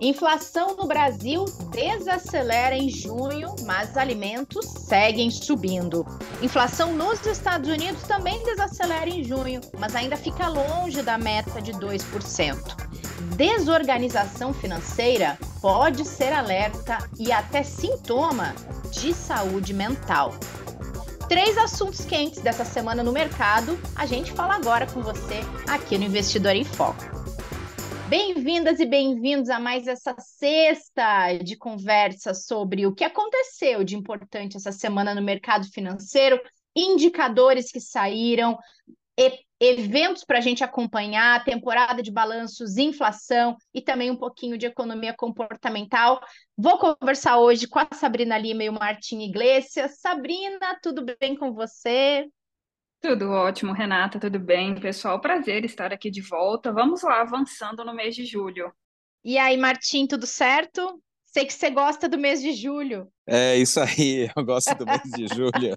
Inflação no Brasil desacelera em junho, mas alimentos seguem subindo. Inflação nos Estados Unidos também desacelera em junho, mas ainda fica longe da meta de 2%. Desorganização financeira pode ser alerta e até sintoma de saúde mental. Três assuntos quentes dessa semana no mercado, a gente fala agora com você aqui no Investidor em Foco. Bem-vindas e bem-vindos a mais essa sexta de conversa sobre o que aconteceu de importante essa semana no mercado financeiro, indicadores que saíram, eventos para a gente acompanhar, temporada de balanços, inflação e também um pouquinho de economia comportamental. Vou conversar hoje com a Sabrina Lima e o Martim Iglesias. Sabrina, tudo bem com você? Tudo ótimo, Renata, tudo bem? Pessoal, prazer estar aqui de volta. Vamos lá, avançando no mês de julho. E aí, Martim, tudo certo? Sei que você gosta do mês de julho. É isso aí, eu gosto do mês de julho.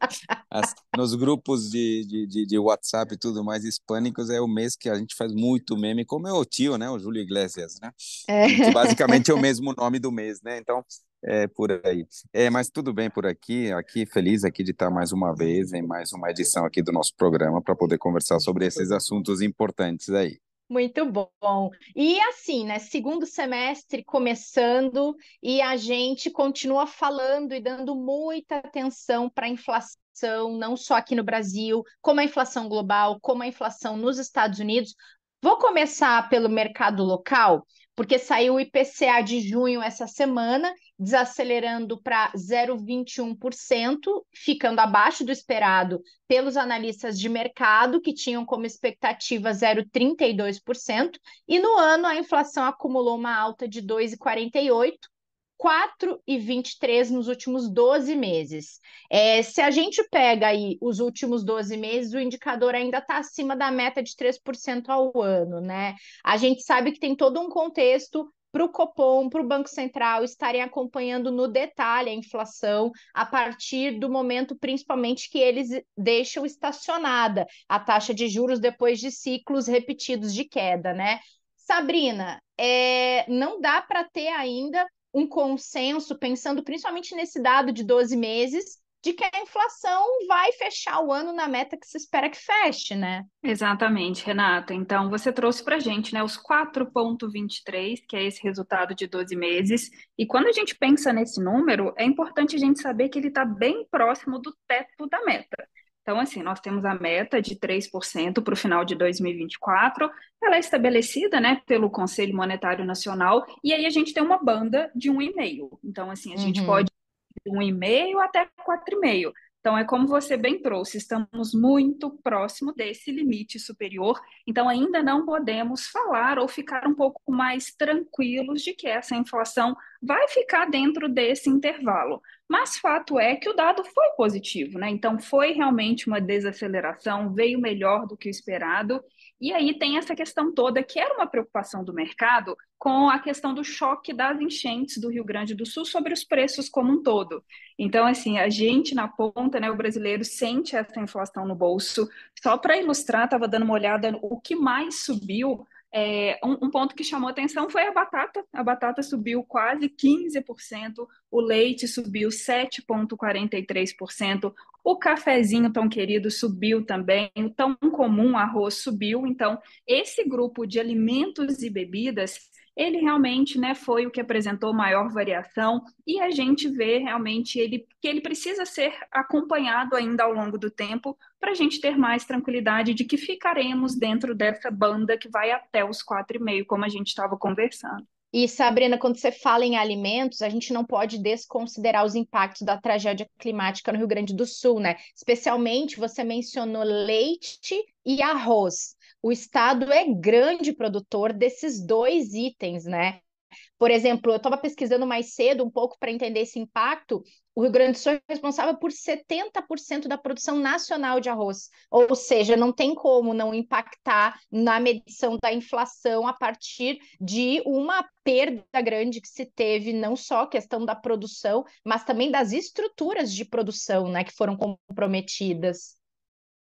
As, nos grupos de, de, de, de, WhatsApp e tudo mais hispânicos, é o mês que a gente faz muito meme, como é o tio, né? O Júlio Iglesias, né? É. Que basicamente é o mesmo nome do mês, né? Então, é, por aí. É, mas tudo bem por aqui, aqui feliz aqui de estar mais uma vez em mais uma edição aqui do nosso programa para poder conversar sobre esses assuntos importantes aí. Muito bom. E assim, né? Segundo semestre começando e a gente continua falando e dando muita atenção para a inflação não só aqui no Brasil, como a inflação global, como a inflação nos Estados Unidos. Vou começar pelo mercado local porque saiu o IPCA de junho essa semana, desacelerando para 0,21%, ficando abaixo do esperado pelos analistas de mercado, que tinham como expectativa 0,32%, e no ano a inflação acumulou uma alta de 2,48%, 4,23 nos últimos 12 meses. É, se a gente pega aí os últimos 12 meses, o indicador ainda está acima da meta de 3% ao ano, né? A gente sabe que tem todo um contexto para o Copom, para o Banco Central estarem acompanhando no detalhe a inflação a partir do momento, principalmente, que eles deixam estacionada a taxa de juros depois de ciclos repetidos de queda, né? Sabrina, é, não dá para ter ainda um consenso, pensando principalmente nesse dado de 12 meses, de que a inflação vai fechar o ano na meta que se espera que feche, né? Exatamente, Renata. Então, você trouxe para a gente né, os 4,23, que é esse resultado de 12 meses. E quando a gente pensa nesse número, é importante a gente saber que ele está bem próximo do teto da meta. Então, assim, nós temos a meta de 3% para o final de 2024, ela é estabelecida né, pelo Conselho Monetário Nacional, e aí a gente tem uma banda de 1,5%. Então, assim, a uhum. gente pode de 1,5% até 4,5%. Então, é como você bem trouxe, estamos muito próximo desse limite superior, então ainda não podemos falar ou ficar um pouco mais tranquilos de que essa inflação vai ficar dentro desse intervalo. Mas fato é que o dado foi positivo, né? Então, foi realmente uma desaceleração, veio melhor do que o esperado. E aí tem essa questão toda, que era uma preocupação do mercado, com a questão do choque das enchentes do Rio Grande do Sul sobre os preços como um todo. Então, assim, a gente na ponta, né, o brasileiro sente essa inflação no bolso. Só para ilustrar, estava dando uma olhada o que mais subiu é, um, um, ponto que chamou atenção foi a batata. A batata subiu quase 15%, o leite subiu 7,43%, o cafezinho tão querido subiu também, o tão comum arroz subiu. Então, esse grupo de alimentos e bebidas ele realmente né, foi o que apresentou maior variação e a gente vê realmente ele, que ele precisa ser acompanhado ainda ao longo do tempo para a gente ter mais tranquilidade de que ficaremos dentro dessa banda que vai até os 4,5, como a gente estava conversando. E Sabrina, quando você fala em alimentos, a gente não pode desconsiderar os impactos da tragédia climática no Rio Grande do Sul, né? Especialmente você mencionou leite e arroz o Estado é grande produtor desses dois itens, né? Por exemplo, eu estava pesquisando mais cedo um pouco para entender esse impacto. O Rio Grande do Sul é responsável por 70% da produção nacional de arroz. Ou seja, não tem como não impactar na medição da inflação a partir de uma perda grande que se teve, não só questão da produção, mas também das estruturas de produção né, que foram comprometidas.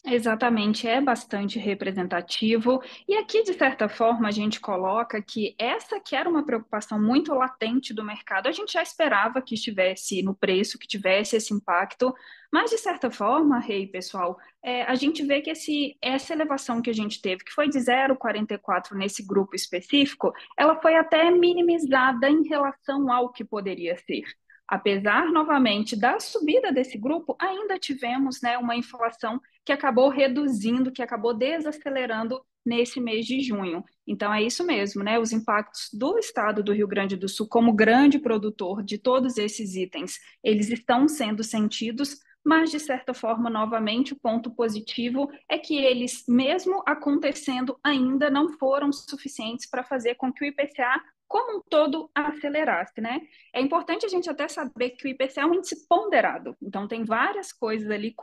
Exatamente, é bastante representativo. E aqui, de certa forma, a gente coloca que essa que era uma preocupação muito latente do mercado, a gente já esperava que estivesse no preço, que tivesse esse impacto, mas, de certa forma, Rei, hey, pessoal, é, a gente vê que esse, essa elevação que a gente teve, que foi de 0,44 nesse grupo específico, ela foi até minimizada em relação ao que poderia ser. Apesar, novamente, da subida desse grupo, ainda tivemos né, uma inflação que acabou reduzindo, que acabou desacelerando nesse mês de junho. Então é isso mesmo, né? Os impactos do estado do Rio Grande do Sul como grande produtor de todos esses itens, eles estão sendo sentidos, mas de certa forma, novamente, o ponto positivo é que eles, mesmo acontecendo ainda, não foram suficientes para fazer com que o IPCA como um todo acelerasse, né? É importante a gente até saber que o IPC é um índice ponderado, então tem várias coisas ali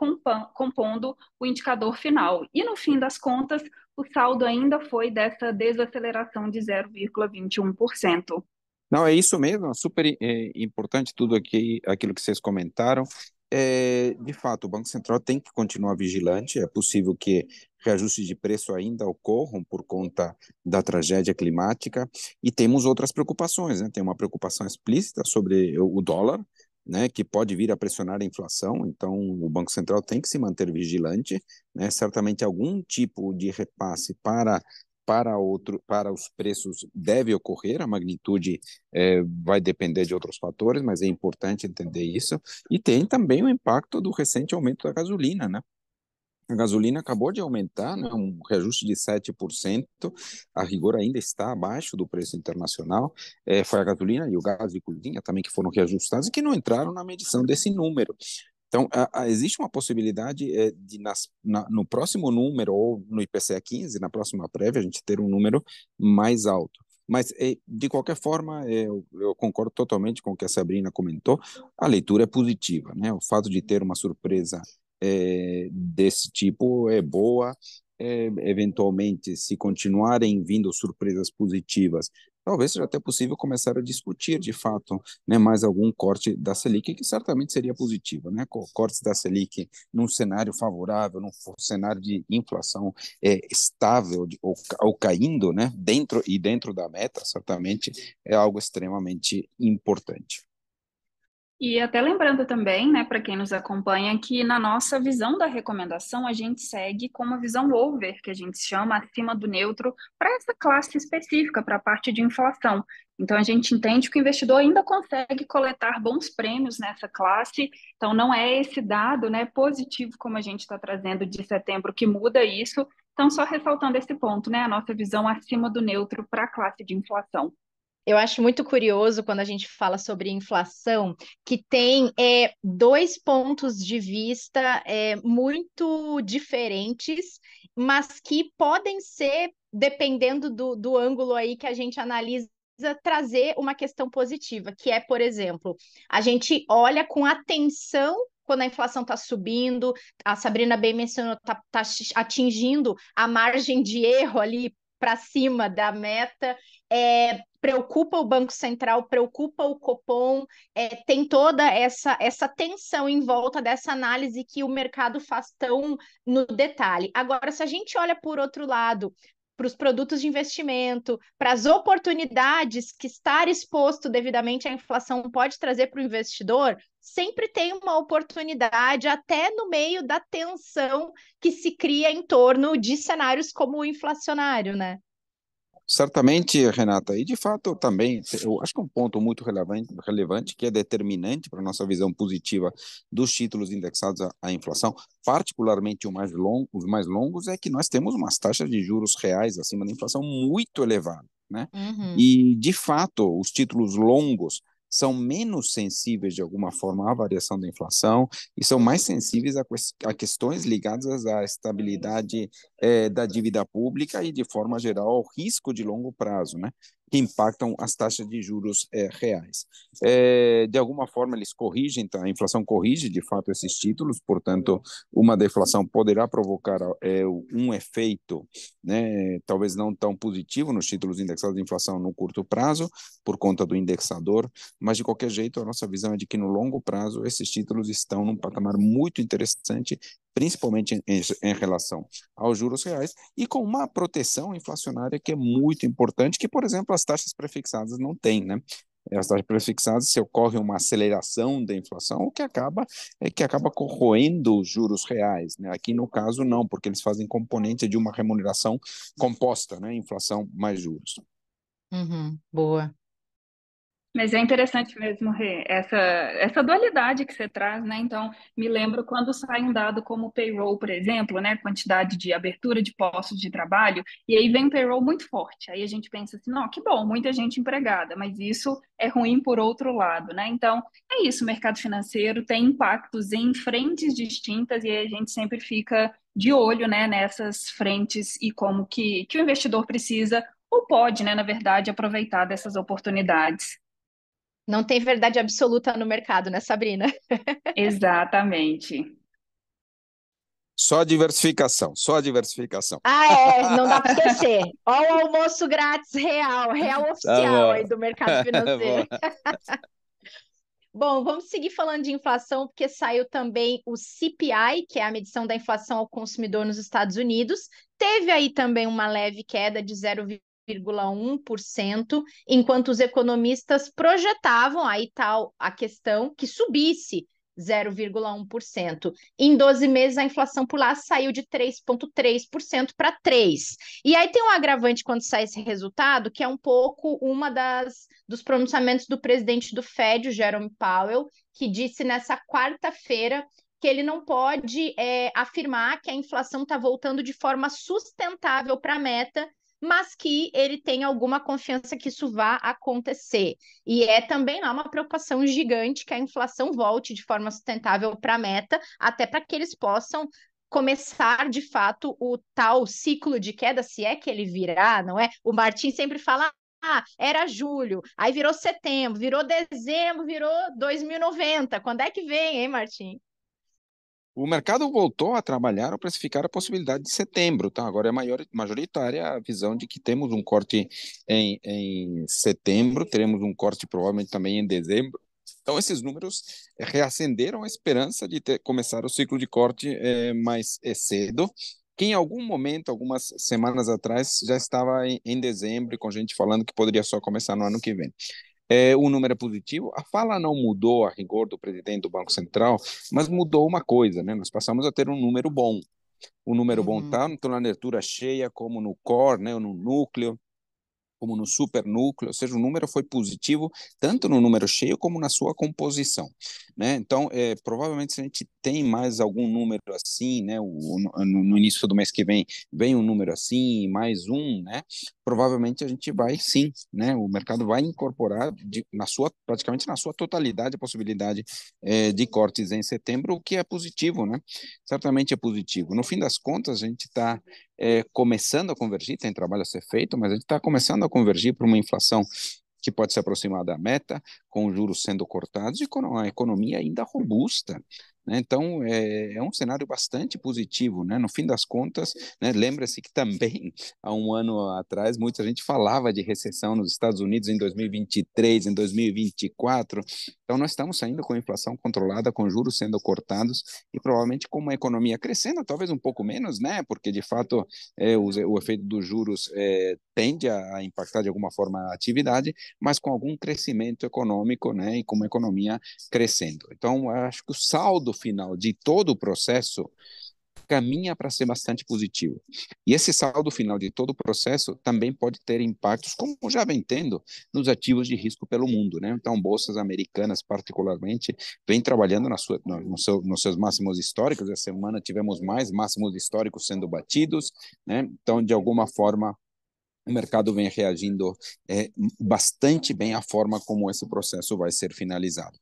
compondo o indicador final. E no fim das contas, o saldo ainda foi dessa desaceleração de 0,21%. Não, é isso mesmo, super é, importante tudo aqui, aquilo que vocês comentaram. É, de fato, o Banco Central tem que continuar vigilante. É possível que reajustes de preço ainda ocorram por conta da tragédia climática. E temos outras preocupações. Né? Tem uma preocupação explícita sobre o dólar, né, que pode vir a pressionar a inflação, então o Banco Central tem que se manter vigilante. Né, certamente, algum tipo de repasse para para, outro, para os preços deve ocorrer, a magnitude é, vai depender de outros fatores, mas é importante entender isso. E tem também o impacto do recente aumento da gasolina, né? A gasolina acabou de aumentar, né, um reajuste de 7%, a rigor ainda está abaixo do preço internacional. É, foi a gasolina e o gás de cozinha também que foram reajustados e que não entraram na medição desse número. Então, a, a, existe uma possibilidade é, de, nas, na, no próximo número, ou no IPCA 15, na próxima prévia, a gente ter um número mais alto. Mas, eh, de qualquer forma, eh, eu, eu, concordo totalmente com o que a Sabrina comentou, a leitura é positiva, né? O fato de ter uma surpresa é, desse tipo é boa. É, eventualmente, se continuarem vindo surpresas positivas, talvez seja até possível começar a discutir, de fato, né, mais algum corte da Selic, que certamente seria positivo. Né? Cortes da Selic num cenário favorável, num cenário de inflação é, estável de, ou, ou, caindo né, dentro e dentro da meta, certamente é algo extremamente importante. E até lembrando também, né, para quem nos acompanha, que na nossa visão da recomendação a gente segue com uma visão over, que a gente chama acima do neutro, para essa classe específica, para a parte de inflação. Então a gente entende que o investidor ainda consegue coletar bons prêmios nessa classe. Então não é esse dado, né, positivo como a gente está trazendo de setembro que muda isso. Então só ressaltando esse ponto, né, a nossa visão acima do neutro para a classe de inflação eu acho muito curioso quando a gente fala sobre inflação, que tem é, dois pontos de vista é, muito diferentes, mas que podem ser, dependendo do, do ângulo aí que a gente analisa, trazer uma questão positiva, que é, por exemplo, a gente olha com atenção quando a inflação está subindo, a Sabrina bem mencionou, está tá atingindo a margem de erro ali para cima da meta, é, preocupa o Banco Central, preocupa o Copom, é, tem toda essa, essa tensão em volta dessa análise que o mercado faz tão no detalhe. Agora, se a gente olha por outro lado, para os produtos de investimento, para as oportunidades que estar exposto devidamente à inflação pode trazer para o investidor, sempre tem uma oportunidade, até no meio da tensão que se cria em torno de cenários como o inflacionário, né? Certamente, Renata, e de fato também, eu acho que é um ponto muito relevante, relevante que é determinante para a nossa visão positiva dos títulos indexados à, à inflação, particularmente o mais longo, os mais longos, é que nós temos umas taxas de juros reais acima da inflação muito elevadas. Né? Uhum. E, de fato, os títulos longos são menos sensíveis, de alguma forma, à variação da inflação e são mais sensíveis a, a questões ligadas à estabilidade é, da dívida pública e, de forma geral, ao risco de longo prazo. Né? que impactam as taxas de juros é, reais. É, de alguma forma, eles corrigem, então, a inflação corrige de fato esses títulos, portanto, uma deflação poderá provocar é, um efeito, né, talvez não tão positivo nos títulos indexados de inflação no curto prazo, por conta do indexador, mas de qualquer jeito, a nossa visão é de que no longo prazo esses títulos estão num patamar muito interessante principalmente em, em, relação aos juros reais, e com uma proteção inflacionária que é muito importante, que, por exemplo, as taxas prefixadas não têm, né? As taxas prefixadas, se ocorre uma aceleração da inflação, o que acaba é que acaba corroendo os juros reais. Né? Aqui no caso, não, porque eles fazem componente de uma remuneração composta, né? Inflação mais juros. Uhum, boa. Mas é interessante mesmo, Rê, essa, essa dualidade que você traz, né? Então, me lembro quando sai um dado como payroll, por exemplo, né? Quantidade de abertura de postos de trabalho, e aí vem um payroll muito forte. Aí a gente pensa assim, não, que bom, muita gente empregada, mas isso é ruim por outro lado, né? Então, é isso, o mercado financeiro tem impactos em frentes distintas e aí a gente sempre fica de olho, né, nessas frentes e como que, que o investidor precisa ou pode, né, na verdade, aproveitar dessas oportunidades. Não tem verdade absoluta no mercado, né, Sabrina? Exatamente. Só diversificação, só diversificação. Ah, é, não dá para esquecer. Olha o almoço grátis real, real tá oficial tá aí do mercado financeiro. Bom, vamos seguir falando de inflação, porque saiu também o CPI, que é a medição da inflação ao consumidor nos Estados Unidos. Teve aí também uma leve queda de 0,1 0,1%, enquanto os economistas projetavam aí tal a questão que subisse 0,1%. Em 12 meses, a inflação por lá saiu de 3,3% para 3%. E aí tem um agravante quando sai esse resultado, que é um pouco uma das dos pronunciamentos do presidente do Fed, o Jerome Powell, que disse nessa quarta-feira que ele não pode é, afirmar que a inflação está voltando de forma sustentável para a meta mas que ele tem alguma confiança que isso vá acontecer. E é também lá uma preocupação gigante que a inflação volte de forma sustentável para a meta, até para que eles possam começar de fato o tal ciclo de queda, se é que ele virá, não é? O Martin sempre fala. Ah, era julho, aí virou setembro, virou dezembro, virou 2090. Quando é que vem, hein, Martim? O mercado voltou a trabalhar ou precificar a possibilidade de setembro, tá? Agora é maior, majoritária a visão de que temos um corte em, em setembro, teremos um corte provavelmente também em dezembro. Então, esses números reacenderam a esperança de ter começar o ciclo de corte é, mais é, cedo, que em algum momento, algumas semanas atrás, já estava em, em dezembro, com gente falando que poderia só começar no ano que vem é, o número é positivo. A fala não mudou a rigor do presidente do Banco Central, mas mudou uma coisa, né? Nós passamos a ter um número bom. O número uhum. bom tanto na abertura cheia como no core, né, no núcleo, como no supernúcleo, ou seja, o número foi positivo tanto no número cheio como na sua composição. Né? Então, é, provavelmente, se a gente tem mais algum número assim, né? O, no, no, início do mês que vem vem um número assim, mais um, né? Provavelmente a gente vai sim, né? O mercado vai incorporar de, na sua praticamente na sua totalidade a possibilidade é, de cortes em setembro, o que é positivo, né? Certamente é positivo. No fim das contas, a gente está é, começando a convergir, tem trabalho a ser feito, mas a gente está começando a convergir para uma inflação que pode se aproximar da meta, com juros sendo cortados e com a economia ainda robusta. Né? Então, é, é, um cenário bastante positivo. Né? No fim das contas, né, lembra-se que também, há um ano atrás, muita gente falava de recessão nos Estados Unidos em 2023, em 2024. Então, nós estamos saindo com inflação controlada, com juros sendo cortados e provavelmente com uma economia crescendo, talvez um pouco menos, né? porque de fato é, o, o, efeito dos juros é, tende a impactar de alguma forma a atividade, mas com algum crescimento econômico econômico, né, e com uma economia crescendo. Então, acho que o saldo final de todo o processo caminha para ser bastante positivo. E esse saldo final de todo o processo também pode ter impactos, como já vem tendo, nos ativos de risco pelo mundo. Né? Então, bolsas americanas, particularmente, vem trabalhando na sua, no, no seu, nos seus máximos históricos. Essa semana tivemos mais máximos históricos sendo batidos. Né? Então, de alguma forma, o mercado vem reagindo é, bastante bem à forma como esse processo vai ser finalizado.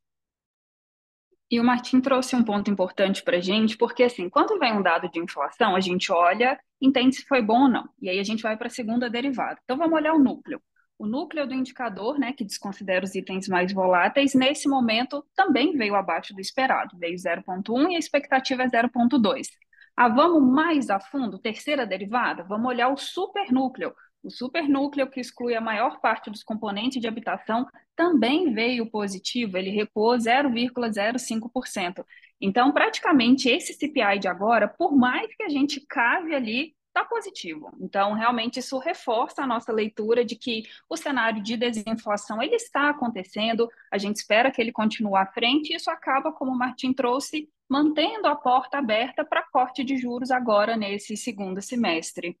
E o Martim trouxe um ponto importante para a gente, porque assim, quando vem um dado de inflação, a gente olha, entende se foi bom ou não, e aí a gente vai para a segunda derivada. Então vamos olhar o núcleo. O núcleo do indicador, né, que desconsidera os itens mais voláteis, nesse momento também veio abaixo do esperado, veio 0,1 e a expectativa é 0,2. Ah, vamos mais a fundo, terceira derivada, vamos olhar o supernúcleo, o supernúcleo, que exclui a maior parte dos componentes de habitação, também veio positivo, ele recuou 0,05%. Então, praticamente esse CPI de agora, por mais que a gente cave ali, está positivo. Então, realmente, isso reforça a nossa leitura de que o cenário de desinflação ele está acontecendo, a gente espera que ele continue à frente, e isso acaba, como o Martin trouxe, mantendo a porta aberta para corte de juros agora nesse segundo semestre.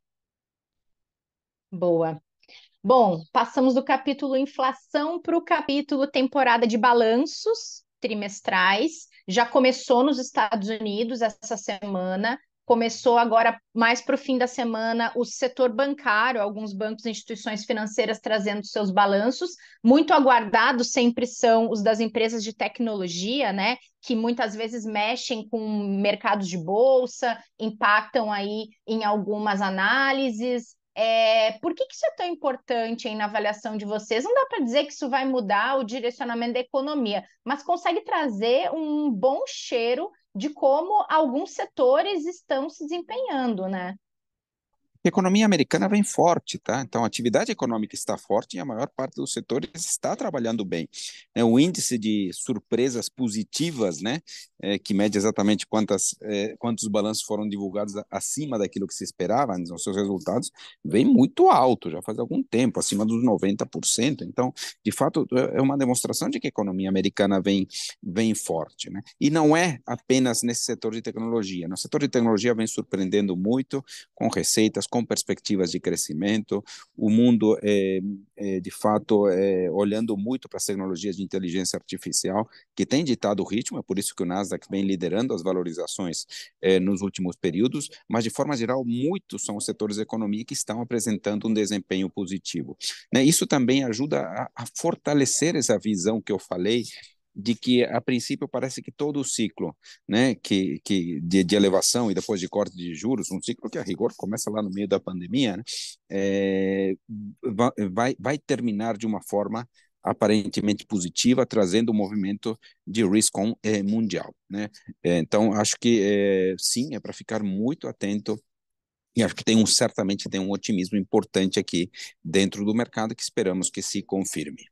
Boa. Bom, passamos do capítulo inflação para o capítulo temporada de balanços trimestrais. Já começou nos Estados Unidos essa semana, começou agora mais para o fim da semana o setor bancário, alguns bancos e instituições financeiras trazendo seus balanços. Muito aguardados sempre são os das empresas de tecnologia, né? Que muitas vezes mexem com mercados de bolsa, impactam aí em algumas análises. É, por que, que isso é tão importante na avaliação de vocês? Não dá para dizer que isso vai mudar o direcionamento da economia, mas consegue trazer um bom cheiro de como alguns setores estão se desempenhando, né? A economia americana vem forte, tá? Então, a atividade econômica está forte e a maior parte dos setores está trabalhando bem. Né? O índice de surpresas positivas, né, é, que mede exatamente quantas, é, quantos balanços foram divulgados acima daquilo que se esperava nos né? seus resultados, vem muito alto, já faz algum tempo, acima dos 90%. Então, de fato, é, é uma demonstração de que a economia americana vem, vem forte, né? E não é apenas nesse setor de tecnologia. No né? setor de tecnologia vem surpreendendo muito com receitas, com perspectivas de crescimento, o mundo, é, é de fato, é, olhando muito para as tecnologias de inteligência artificial, que tem ditado o ritmo, é por isso que o Nasdaq vem liderando as valorizações é, nos últimos períodos, mas, de forma geral, muitos são os setores da economia que estão apresentando um desempenho positivo. Né? Isso também ajuda a, a fortalecer essa visão que eu falei de que a princípio parece que todo o ciclo né, que, que de, de elevação e depois de corte de juros, um ciclo que a rigor começa lá no meio da pandemia, né, é, vai, vai terminar de uma forma aparentemente positiva, trazendo um movimento de risco é, eh, mundial. Né? É, então, acho que é, sim, é para ficar muito atento e acho que tem um certamente tem um otimismo importante aqui dentro do mercado que esperamos que se confirme.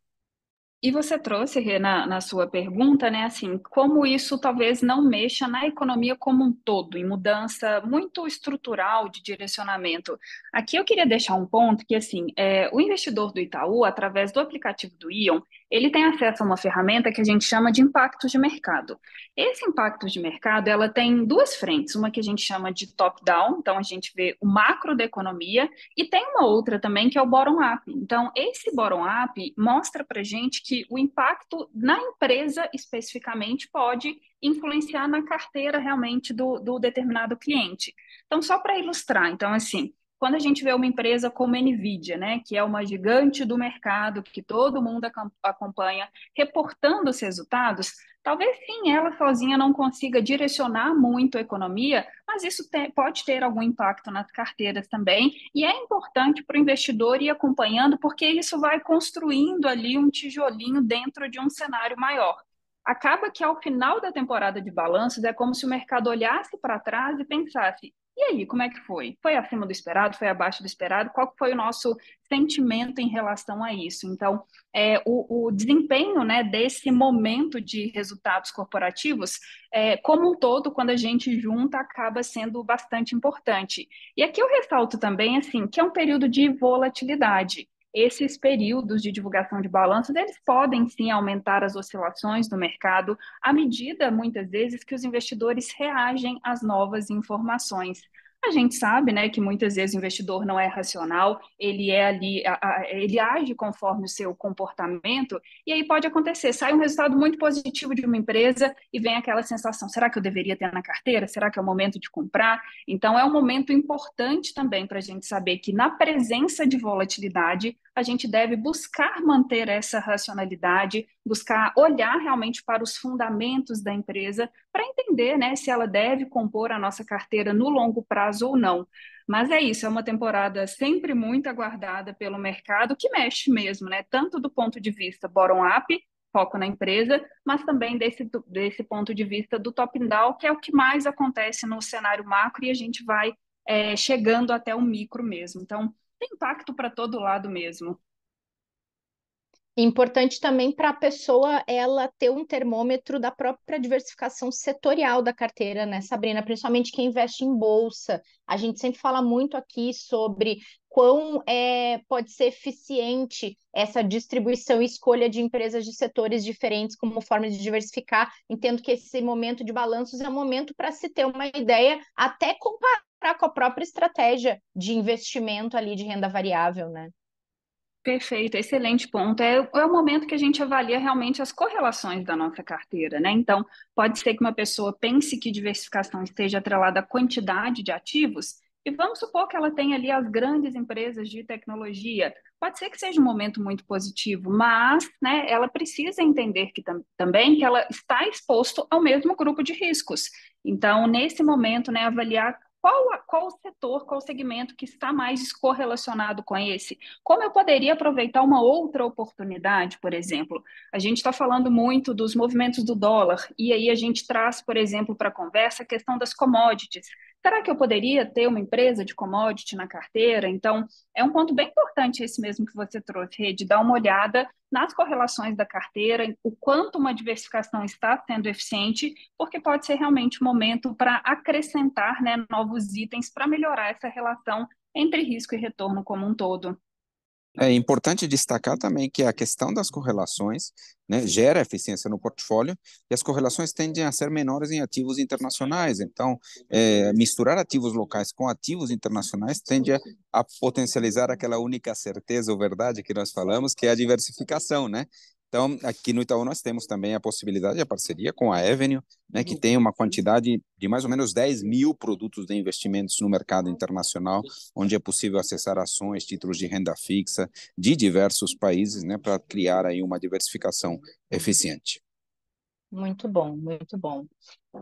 E você trouxe, Rê, na, na, sua pergunta, né, assim, como isso talvez não mexa na economia como um todo, em mudança muito estrutural de direcionamento. Aqui eu queria deixar um ponto que, assim, é, o investidor do Itaú, através do aplicativo do Ion, ele tem acesso a uma ferramenta que a gente chama de impacto de mercado. Esse impacto de mercado, ela tem duas frentes, uma que a gente chama de top-down, então a gente vê o macro da economia, e tem uma outra também que é o bottom-up. Então, esse bottom-up mostra para gente que o impacto na empresa especificamente pode influenciar na carteira realmente do, do determinado cliente. Então, só para ilustrar, então assim, quando a gente vê uma empresa como a Nvidia, né, que é uma gigante do mercado, que todo mundo acompanha, reportando os resultados, talvez sim ela sozinha não consiga direcionar muito a economia, mas isso te, pode ter algum impacto nas carteiras também, e é importante para o investidor ir acompanhando, porque isso vai construindo ali um tijolinho dentro de um cenário maior acaba que ao final da temporada de balanços é como se o mercado olhasse para trás e pensasse: e aí, como é que foi? Foi acima do esperado? Foi abaixo do esperado? Qual foi o nosso sentimento em relação a isso? Então, é, o, o, desempenho né, desse momento de resultados corporativos, é, como um todo, quando a gente junta, acaba sendo bastante importante. E aqui eu ressalto também, assim, que é um período de volatilidade esses períodos de divulgação de balanços, eles podem sim aumentar as oscilações do mercado à medida, muitas vezes, que os investidores reagem às novas informações. A gente sabe, né, que muitas vezes o investidor não é racional, ele é ali, ele age conforme o seu comportamento, e aí pode acontecer, sai um resultado muito positivo de uma empresa e vem aquela sensação, será que eu deveria ter na carteira? Será que é o momento de comprar? Então é um momento importante também para a gente saber que na presença de volatilidade, a gente deve buscar manter essa racionalidade, buscar olhar realmente para os fundamentos da empresa para entender né, se ela deve compor a nossa carteira no longo prazo ou não. Mas é isso, é uma temporada sempre muito aguardada pelo mercado, que mexe mesmo, né? Tanto do ponto de vista bottom-up, foco na empresa, mas também desse, desse ponto de vista do top-down, que é o que mais acontece no cenário macro e a gente vai é, chegando até o micro mesmo. Então, tem impacto para todo lado mesmo. Importante também para a pessoa ela ter um termômetro da própria diversificação setorial da carteira, né, Sabrina? Principalmente quem investe em bolsa. A gente sempre fala muito aqui sobre quão é, pode ser eficiente essa distribuição e escolha de empresas de setores diferentes como forma de diversificar. Entendo que esse momento de balanços é um momento para se ter uma ideia, até comparar para com a própria estratégia de investimento ali de renda variável, né? Perfeito, excelente ponto. É, é, o momento que a gente avalia realmente as correlações da nossa carteira, né? Então, pode ser que uma pessoa pense que diversificação esteja atrelada à quantidade de ativos, e vamos supor que ela tenha ali as grandes empresas de tecnologia. Pode ser que seja um momento muito positivo, mas né, ela precisa entender que tam também que ela está exposto ao mesmo grupo de riscos. Então, nesse momento, né, avaliar qual, qual o setor, qual o segmento que está mais correlacionado com esse? Como eu poderia aproveitar uma outra oportunidade, por exemplo? A gente está falando muito dos movimentos do dólar, e aí a gente traz, por exemplo, para a conversa a questão das commodities. Será que eu poderia ter uma empresa de commodity na carteira? Então, é um ponto bem importante esse mesmo que você trouxe, de dar uma olhada nas correlações da carteira, o quanto uma diversificação está sendo eficiente, porque pode ser realmente um momento para acrescentar né, novos itens para melhorar essa relação entre risco e retorno como um todo. É importante destacar também que a questão das correlações né, gera eficiência no portfólio e as correlações tendem a ser menores em ativos internacionais. Então, é, misturar ativos locais com ativos internacionais tende a, a, potencializar aquela única certeza ou verdade que nós falamos, que é a diversificação, né? Então, aqui no Itaú nós temos também a possibilidade, a parceria com a Avenue, né, que uhum. tem uma quantidade de mais ou menos 10 mil produtos de investimentos no mercado internacional, onde é possível acessar ações, títulos de renda fixa de diversos países, né, para criar aí uma diversificação eficiente. Muito bom, muito bom.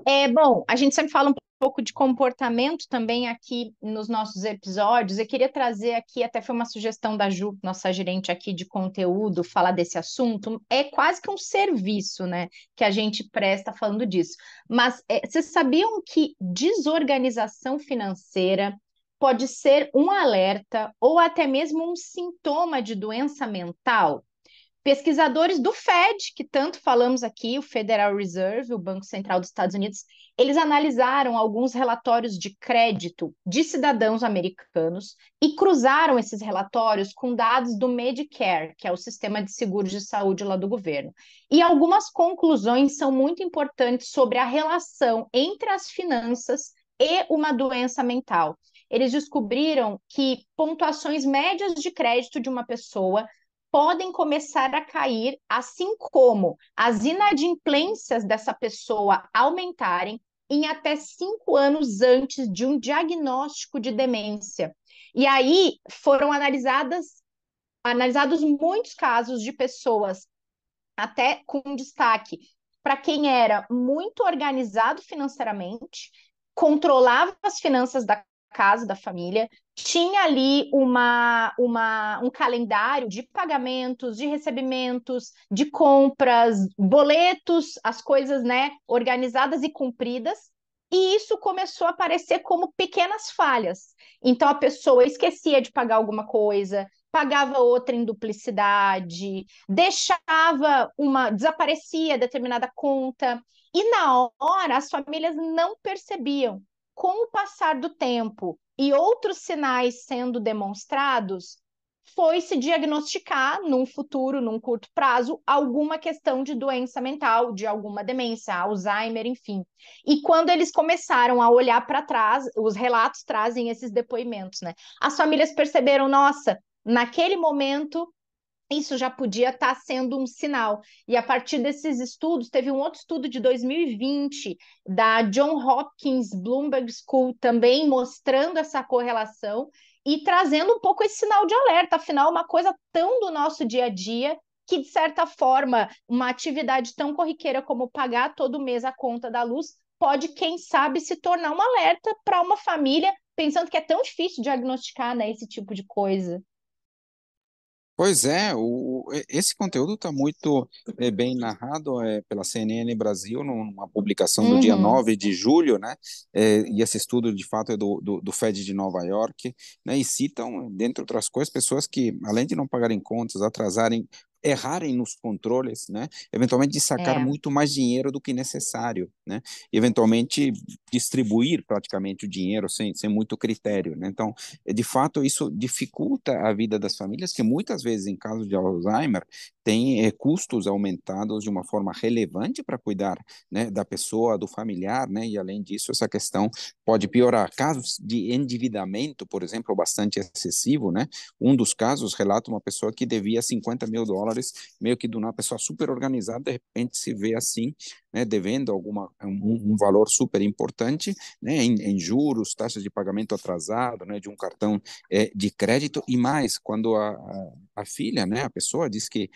É, bom, a gente sempre fala um pouco de comportamento também aqui nos nossos episódios. Eu queria trazer aqui, até foi uma sugestão da Ju, nossa gerente aqui de conteúdo, falar desse assunto. É quase que um serviço, né, que a gente presta falando disso. Mas é, vocês sabiam que desorganização financeira pode ser um alerta ou até mesmo um sintoma de doença mental? Pesquisadores do Fed, que tanto falamos aqui, o Federal Reserve, o Banco Central dos Estados Unidos, eles analisaram alguns relatórios de crédito de cidadãos americanos e cruzaram esses relatórios com dados do Medicare, que é o sistema de seguros de saúde lá do governo. E algumas conclusões são muito importantes sobre a relação entre as finanças e uma doença mental. Eles descobriram que pontuações médias de crédito de uma pessoa podem começar a cair, assim como as inadimplências dessa pessoa aumentarem em até cinco anos antes de um diagnóstico de demência. E aí foram analisadas analisados muitos casos de pessoas até com destaque para quem era muito organizado financeiramente, controlava as finanças da casa da família, tinha ali uma, uma, um calendário de pagamentos, de recebimentos, de compras, boletos, as coisas né, organizadas e cumpridas. E isso começou a aparecer como pequenas falhas. Então a pessoa esquecia de pagar alguma coisa, pagava outra em duplicidade, deixava uma, desaparecia determinada conta. E na hora as famílias não percebiam com o passar do tempo e outros sinais sendo demonstrados, foi se diagnosticar num futuro, num curto prazo, alguma questão de doença mental, de alguma demência, Alzheimer, enfim. E quando eles começaram a olhar para trás, os relatos trazem esses depoimentos, né? As famílias perceberam, nossa, naquele momento isso já podia estar tá sendo um sinal. E a partir desses estudos, teve um outro estudo de 2020 da John Hopkins Bloomberg School também mostrando essa correlação e trazendo um pouco esse sinal de alerta, afinal, uma coisa tão do nosso dia a dia que, de certa forma, uma atividade tão corriqueira como pagar todo mês a conta da luz pode, quem sabe, se tornar um alerta para uma família, pensando que é tão difícil diagnosticar né, esse tipo de coisa. Pois é, o, esse conteúdo está muito é, bem narrado é, pela CNN Brasil, numa publicação do uhum. dia 9 de julho, né? É, e esse estudo, de fato, é do, do, do, FED de Nova York, né? E citam, dentre outras coisas, pessoas que, além de não pagarem contas, atrasarem errarem nos controles, né? Eventualmente de sacar é. muito mais dinheiro do que necessário, né? E eventualmente distribuir praticamente o dinheiro sem, sem muito critério, né? Então, eh, de fato, isso dificulta a vida das famílias que muitas vezes, em caso de Alzheimer, tem é, eh, custos aumentados de uma forma relevante para cuidar né, da pessoa, do familiar, né? E além disso, essa questão pode piorar. Casos de endividamento, por exemplo, bastante excessivo, né? Um dos casos relata uma pessoa que devia 50 mil dólares dólares, meio que de uma pessoa super organizada, de repente se vê assim, né, devendo alguma, um, um valor super importante né, em, em, juros, taxas de pagamento atrasado, né, de um cartão é, de crédito, e mais, quando a, a, a filha, né, a pessoa diz que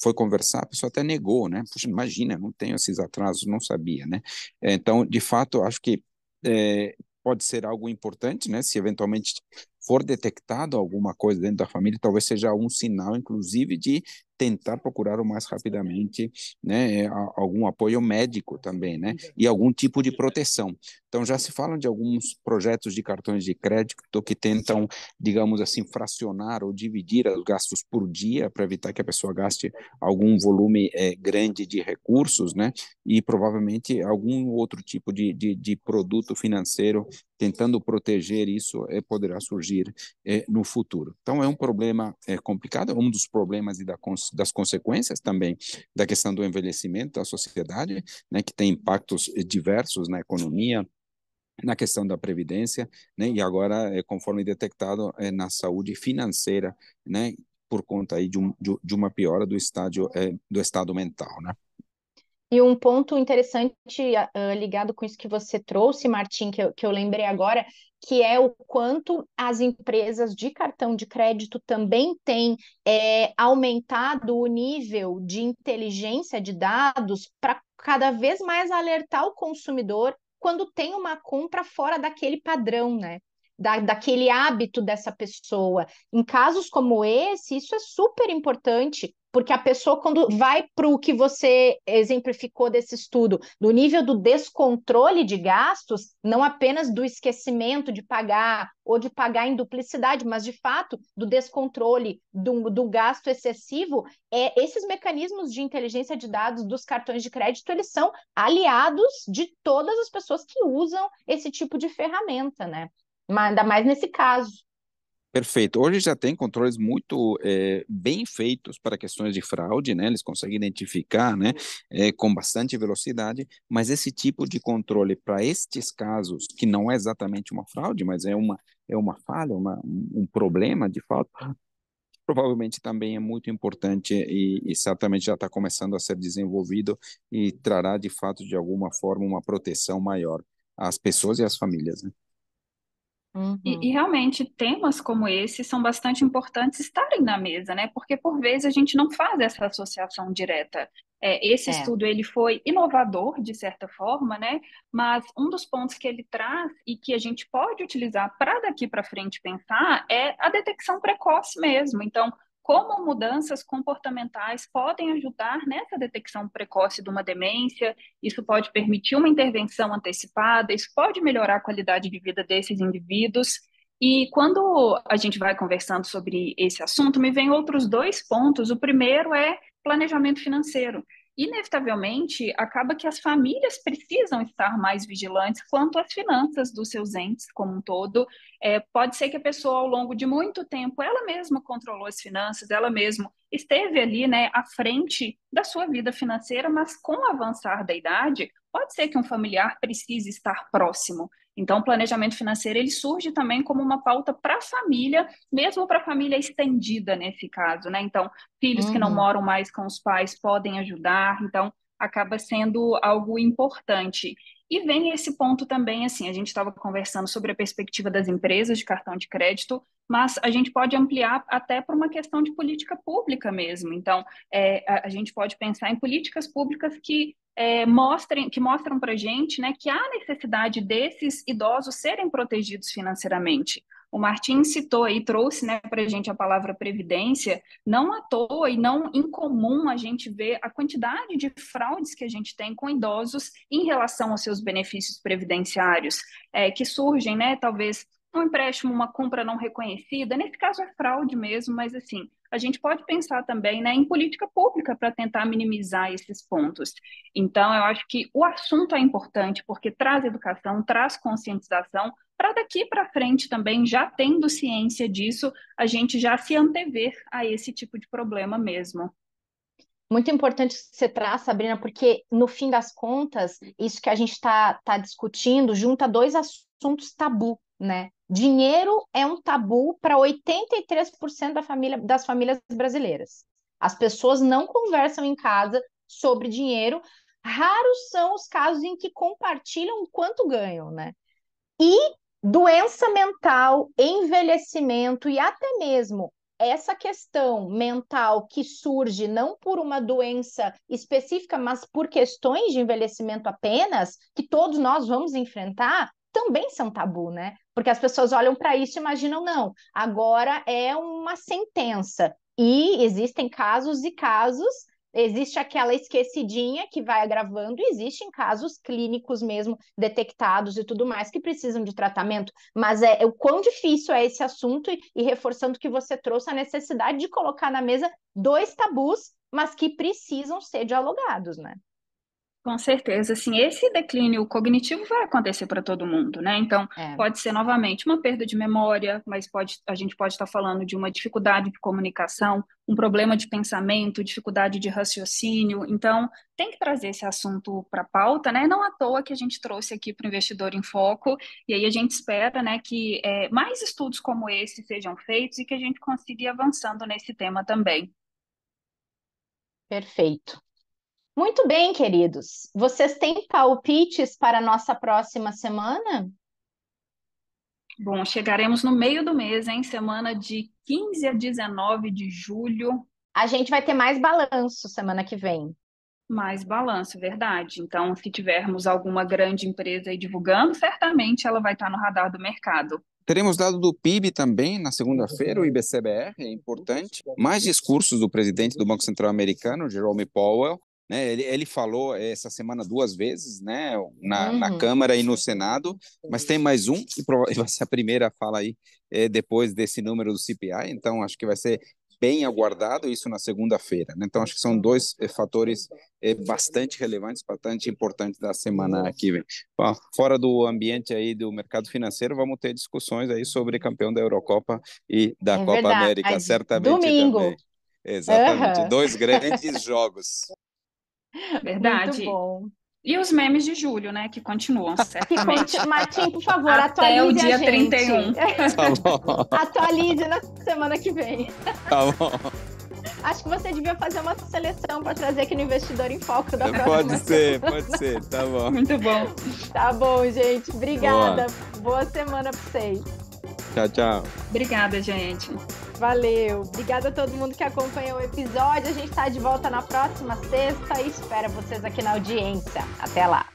foi conversar, a pessoa até negou, né? Puxa, imagina, não tenho esses atrasos, não sabia, né? Então, de fato, acho que é, pode ser algo importante, né? Se eventualmente for detectado alguma coisa dentro da família, talvez seja um sinal, inclusive, de tentar procurar o mais rapidamente né, é, algum apoio médico também, né, uhum. e algum tipo de proteção. Então, já se fala de alguns projetos de cartões de crédito que tentam, digamos assim, fracionar ou dividir os gastos por dia para evitar que a pessoa gaste algum volume é, grande de recursos, né, e provavelmente algum outro tipo de, de, de produto financeiro tentando proteger isso é, poderá surgir é, no futuro. Então, é um problema eh, é, complicado, um dos problemas e da, das consequências também da questão do envelhecimento da sociedade, né, que tem impactos diversos na economia, na questão da previdência, né, e agora, conforme detectado, na saúde financeira, né, por conta aí de, um, de, de uma piora do, estádio, do estado mental, né. E um ponto interessante uh, ligado com isso que você trouxe, Martim, que eu, que eu lembrei agora, que é o quanto as empresas de cartão de crédito também têm é, aumentado o nível de inteligência de dados para cada vez mais alertar o consumidor quando tem uma compra fora daquele padrão, né? Da, daquele hábito dessa pessoa. Em casos como esse, isso é super importante porque a pessoa, quando vai para o que você exemplificou desse estudo, do nível do descontrole de gastos, não apenas do esquecimento de pagar ou de pagar em duplicidade, mas de fato do descontrole, do, do gasto excessivo, é, esses mecanismos de inteligência de dados dos cartões de crédito, eles são aliados de todas as pessoas que usam esse tipo de ferramenta, né? ainda mais nesse caso. Perfeito. Hoje já tem controles muito é, bem feitos para questões de fraude, né? Eles conseguem identificar, né, é, com bastante velocidade, mas esse tipo de controle para estes casos, que não é exatamente uma fraude, mas é uma, é uma falha, uma, um problema de fato, provavelmente também é muito importante e, exatamente certamente já está começando a ser desenvolvido e trará de fato, de alguma forma, uma proteção maior às pessoas e às famílias, né? Uhum. E, e, uhum. realmente temas como esse são bastante importantes estarem na mesa, né? Porque por vezes a gente não faz essa associação direta. É, esse é. estudo ele foi inovador de certa forma, né? Mas um dos pontos que ele traz e que a gente pode utilizar para daqui para frente pensar é a detecção precoce mesmo. Então, como mudanças comportamentais podem ajudar nessa detecção precoce de uma demência, isso pode permitir uma intervenção antecipada, isso pode melhorar a qualidade de vida desses indivíduos. E quando a gente vai conversando sobre esse assunto, me vêm outros dois pontos. O primeiro é planejamento financeiro inevitavelmente, acaba que as famílias precisam estar mais vigilantes quanto às finanças dos seus entes como um todo. É, pode ser que a pessoa, ao longo de muito tempo, ela mesma controlou as finanças, ela mesma esteve ali né, à frente da sua vida financeira, mas com o avançar da idade, pode ser que um familiar precise estar próximo. Então, o planejamento financeiro ele surge também como uma pauta para a família, mesmo para a família estendida nesse caso, né? Então, filhos uhum. que não uhum. moram mais com os pais podem ajudar, então acaba sendo algo importante. E vem esse ponto também, assim, a gente estava conversando sobre a perspectiva das empresas de cartão de crédito, mas a gente pode ampliar até para uma questão de política pública mesmo. Então, é, a, a gente pode pensar em políticas públicas que é, mostrem, que mostram para a gente né, que há necessidade desses idosos serem protegidos financeiramente. O Martin citou e trouxe né, para a gente a palavra previdência. Não à toa e não incomum a gente ver a quantidade de fraudes que a gente tem com idosos em relação aos seus benefícios previdenciários, é, que surgem, né, talvez um empréstimo, uma compra não reconhecida, nesse caso é fraude mesmo, mas assim, a gente pode pensar também né, em política pública para tentar minimizar esses pontos. Então, eu acho que o assunto é importante porque traz educação, traz conscientização, para daqui para frente também, já tendo ciência disso, a gente já se antever a esse tipo de problema mesmo. Muito importante que você traz, Sabrina, porque no fim das contas, isso que a gente está tá discutindo junta dois assuntos tabu, né? Dinheiro é um tabu para 83% da família, das famílias brasileiras. As pessoas não conversam em casa sobre dinheiro. Raros são os casos em que compartilham o quanto ganham, né? E doença mental, envelhecimento e até mesmo essa questão mental que surge não por uma doença específica, mas por questões de envelhecimento apenas, que todos nós vamos enfrentar, também são tabu, né? Porque as pessoas olham para isso e imaginam, não, agora é uma sentença. E existem casos e casos, existe aquela esquecidinha que vai agravando, existem casos clínicos mesmo detectados e tudo mais que precisam de tratamento, mas é, é o quão difícil é esse assunto e, e reforçando que você trouxe a necessidade de colocar na mesa dois tabus, mas que precisam ser dialogados, né? Com certeza, assim, esse declínio cognitivo vai acontecer para todo mundo, né? Então, é. pode ser novamente uma perda de memória, mas pode, a gente pode estar tá falando de uma dificuldade de comunicação, um problema de pensamento, dificuldade de raciocínio. Então, tem que trazer esse assunto para a pauta, né? Não à toa que a gente trouxe aqui para o Investidor em Foco, e aí a gente espera, né, que é, mais estudos como esse sejam feitos e que a gente consiga ir avançando nesse tema também. Perfeito. Muito bem, queridos. Vocês têm palpites para a nossa próxima semana? Bom, chegaremos no meio do mês, hein? Semana de 15 a 19 de julho. A gente vai ter mais balanço semana que vem. Mais balanço, verdade. Então, se tivermos alguma grande empresa aí divulgando, certamente ela vai estar no radar do mercado. Teremos dado do PIB também na segunda-feira, o IBCBR, é importante. Mais discursos do presidente do Banco Central Americano, Jerome Powell, né? Ele, ele falou essa semana duas vezes, né? Na, uhum. na Câmara e no Senado, mas tem mais um, que vai ser a primeira fala aí é, depois desse número do CPI, então acho que vai ser bem aguardado isso na segunda-feira. Né? Então, acho que são dois é, fatores é, bastante relevantes, bastante importantes da semana que vem. Bom, fora do ambiente aí do mercado financeiro, vamos ter discussões aí sobre campeão da Eurocopa e da é Copa verdade. América, certamente. Domingo. Também. Exatamente, uhum. dois grandes jogos. Verdade. Muito bom. E os memes de julho, né? Que continuam, certamente. Martim, por favor, Até atualize o dia a gente. 31. Tá atualize na semana que vem. Tá bom. Acho que você devia fazer uma seleção para trazer aqui no Investidor em Foco da é, próxima Pode ser, pode ser. Tá bom. Muito bom. Tá bom, gente. Obrigada. Boa, Boa semana para vocês. Tchau, tchau. Obrigada, gente. Valeu. Obrigada a todo mundo que acompanhou o episódio. A gente está de volta na próxima sexta e espera vocês aqui na audiência. Até lá.